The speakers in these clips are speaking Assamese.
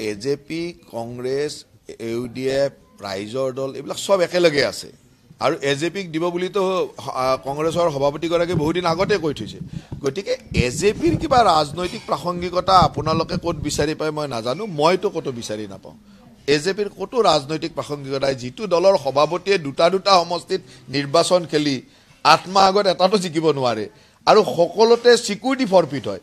এ J P Congress U D F ৰাইজৰ দল এইবিলাক চব একেলগে আছে আৰু এ জে পিক দিব বুলিতো কংগ্ৰেছৰ সভাপতিগৰাকী বহুদিন আগতে কৈ থৈছে গতিকে এ জে পিৰ কিবা ৰাজনৈতিক প্ৰাসংগিকতা আপোনালোকে ক'ত বিচাৰি পায় মই নাজানো মইতো ক'তো বিচাৰি নাপাওঁ এ জে পিৰ ক'তো ৰাজনৈতিক প্ৰাসংগিকতাই যিটো দলৰ সভাপতিয়ে দুটা দুটা সমষ্টিত নিৰ্বাচন খেলি আঠমাহ আগত এটাতো জিকিব নোৱাৰে আৰু সকলোতে চিকিউৰিটি ফৰফিট হয়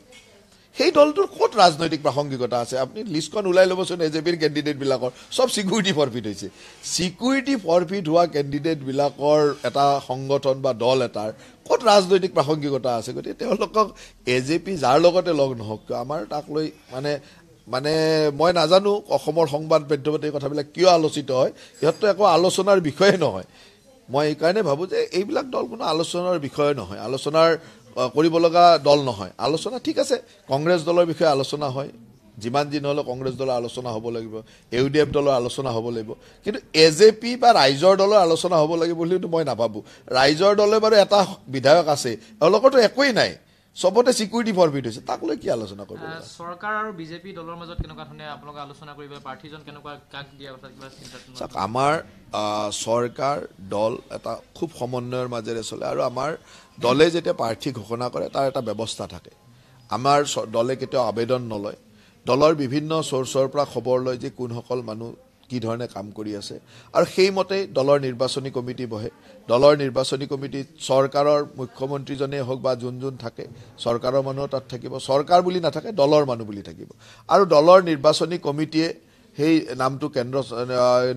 সেই দলটোৰ ক'ত ৰাজনৈতিক প্ৰাসংগিকতা আছে আপুনি লিষ্টখন ওলাই ল'বচোন এ জে পিৰ কেণ্ডিডেটবিলাকৰ চব চিকিউৰিটি ফৰফিট হৈছে চিকিউৰিটি ফৰফিট হোৱা কেণ্ডিডেটবিলাকৰ এটা সংগঠন বা দল এটাৰ ক'ত ৰাজনৈতিক প্ৰাসংগিকতা আছে গতিকে তেওঁলোকক এ জে পি যাৰ লগতে লগ নহওক কিয় আমাৰ তাক লৈ মানে মানে মই নাজানো অসমৰ সংবাদ মাধ্যমত এই কথাবিলাক কিয় আলোচিত হয় সিহঁতটো একো আলোচনাৰ বিষয়ে নহয় মই এইকাৰণে ভাবোঁ যে এইবিলাক দল কোনো আলোচনাৰ বিষয়ে নহয় আলোচনাৰ কৰিব লগা দল নহয় আলোচনা ঠিক আছে কংগ্ৰেছ দলৰ বিষয়ে আলোচনা হয় যিমান দিন হ'লেও কংগ্ৰেছ দলৰ আলোচনা হ'ব লাগিব ইউ ডি এফ দলৰ আলোচনা হ'ব লাগিব কিন্তু এ জে পি বা ৰাইজৰ দলৰ আলোচনা হ'ব লাগিব বুলিতো মই নাভাবোঁ ৰাইজৰ দলে বাৰু এটা বিধায়ক আছে এওঁলোকৰতো একোৱেই নাই চবতে চিকিউৰিটি ফৰফিট হৈছে তাক লৈ কি আলোচনা কৰিব চৰকাৰ আৰু বিজেপি দলৰ মাজত কেনেকুৱা ধৰণে আপোনালোকে আলোচনা কৰিব প্ৰাৰ্থীজন কেনেকুৱা কাক দিয়া কথা চাওক আমাৰ চৰকাৰ দল এটা খুব সমন্বয়ৰ মাজেৰে চলে আৰু আমাৰ দলে যেতিয়া প্ৰাৰ্থী ঘোষণা কৰে তাৰ এটা ব্যৱস্থা থাকে আমাৰ দলে কেতিয়াও আবেদন নলয় দলৰ বিভিন্ন চ'ৰ্চৰ পৰা খবৰ লয় যে কোনসকল মানুহ কি ধৰণে কাম কৰি আছে আৰু সেইমতে দলৰ নিৰ্বাচনী কমিটি বহে দলৰ নিৰ্বাচনী কমিটিত চৰকাৰৰ মুখ্যমন্ত্ৰীজনেই হওক বা যোন যোন থাকে চৰকাৰৰ মানুহ তাত থাকিব চৰকাৰ বুলি নাথাকে দলৰ মানুহ বুলি থাকিব আৰু দলৰ নিৰ্বাচনী কমিটিয়ে সেই নামটো কেন্দ্ৰ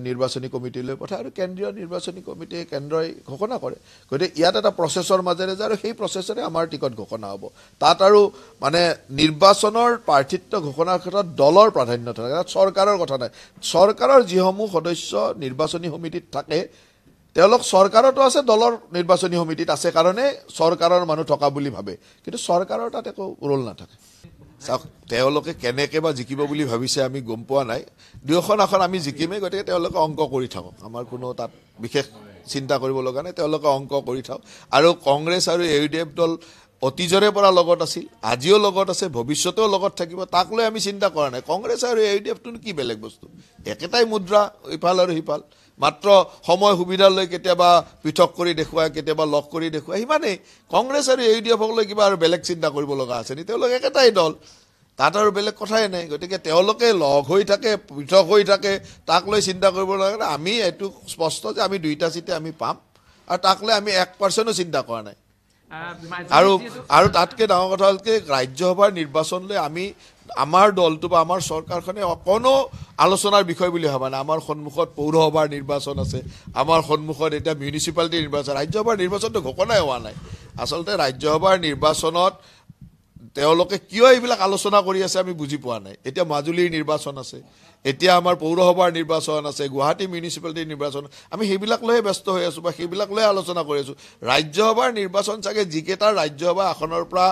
নিৰ্বাচনী কমিটিলৈ পঠায় আৰু কেন্দ্ৰীয় নিৰ্বাচনী কমিটিয়ে কেন্দ্ৰই ঘোষণা কৰে গতিকে ইয়াত এটা প্ৰচেছৰ মাজেৰে যায় আৰু সেই প্ৰচেছেৰে আমাৰ টিকট ঘোষণা হ'ব তাত আৰু মানে নিৰ্বাচনৰ প্ৰাৰ্থিত্ব ঘোষণাৰ ক্ষেত্ৰত দলৰ প্ৰাধান্য থাকে তাত চৰকাৰৰ কথা নাই চৰকাৰৰ যিসমূহ সদস্য নিৰ্বাচনী সমিতিত থাকে তেওঁলোক চৰকাৰতো আছে দলৰ নিৰ্বাচনী সমিতিত আছে কাৰণে চৰকাৰৰ মানুহ থকা বুলি ভাবে কিন্তু চৰকাৰৰ তাত একো ৰোল নাথাকে চাওক তেওঁলোকে কেনেকে বা জিকিব বুলি ভাবিছে আমি গম পোৱা নাই দুয়োখন আসন আমি জিকিমেই গতিকে তেওঁলোকে অংক কৰি থাকক আমাৰ কোনো তাত বিশেষ চিন্তা কৰিব লগা নাই তেওঁলোকে অংক কৰি থাকক আৰু কংগ্ৰেছ আৰু এ ইউ ডি এফ দল অতীজৰে পৰা লগত আছিল আজিও লগত আছে ভৱিষ্যতেও লগত থাকিব তাক লৈ আমি চিন্তা কৰা নাই কংগ্ৰেছ আৰু এ ইউ ডি এফটোনো কি বেলেগ বস্তু একেটাই মুদ্ৰা ইফাল আৰু সিফাল মাত্ৰ সময় সুবিধা লৈ কেতিয়াবা পৃথক কৰি দেখুৱাই কেতিয়াবা লগ কৰি দেখুৱাই সিমানেই কংগ্ৰেছ আৰু ইউ ডি এফক লৈ কিবা আৰু বেলেগ চিন্তা কৰিব লগা আছে নি তেওঁলোক একেটাই দল তাত আৰু বেলেগ কথাই নাই গতিকে তেওঁলোকে লগ হৈ থাকে পৃথক হৈ থাকে তাক লৈ চিন্তা কৰিব লগা আমি এইটো স্পষ্ট যে আমি দুইটা চিটে আমি পাম আৰু তাক লৈ আমি এক পাৰ্চেণ্টো চিন্তা কৰা নাই আৰু আৰু তাতকৈ ডাঙৰ কথা হ'ল কি ৰাজ্যসভাৰ নিৰ্বাচনলৈ আমি আমাৰ দলটো বা আমাৰ চৰকাৰখনে অকণো আলোচনাৰ বিষয় বুলি ভবা নাই আমাৰ সন্মুখত পৌৰসভাৰ নিৰ্বাচন আছে আমাৰ সন্মুখত এতিয়া মিউনিচিপালিটিৰ নিৰ্বাচন ৰাজ্যসভাৰ নিৰ্বাচনটো ঘোষণাই হোৱা নাই আচলতে ৰাজ্যসভাৰ নিৰ্বাচনত তেওঁলোকে কিয় এইবিলাক আলোচনা কৰি আছে আমি বুজি পোৱা নাই এতিয়া মাজুলীৰ নিৰ্বাচন আছে এতিয়া আমাৰ পৌৰসভাৰ নিৰ্বাচন আছে গুৱাহাটী মিউনিচিপালিটিৰ নিৰ্বাচন আমি সেইবিলাক লৈহে ব্যস্ত হৈ আছোঁ বা সেইবিলাক লৈহে আলোচনা কৰি আছোঁ ৰাজ্যসভাৰ নিৰ্বাচন চাগে যিকেইটা ৰাজ্যসভা আসনৰ পৰা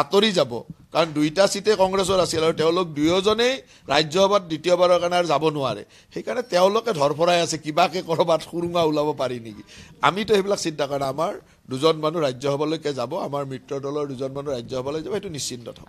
আঁতৰি যাব কাৰণ দুইটা ছিটেই কংগ্ৰেছৰ আছিল আৰু তেওঁলোক দুয়োজনেই ৰাজ্যসভাত দ্বিতীয়বাৰৰ কাৰণে আৰু যাব নোৱাৰে সেইকাৰণে তেওঁলোকে ধৰফৰাই আছে কিবাকে ক'ৰবাত সুৰুঙা ওলাব পাৰি নেকি আমিতো সেইবিলাক চিন্তা কৰা নাই আমাৰ দুজন মানুহ ৰাজ্যসভালৈকে যাব আমাৰ মিত্ৰ দলৰ দুজন মানুহ ৰাজ্যসভালৈ যাব সেইটো নিশ্চিন্ত থাকিব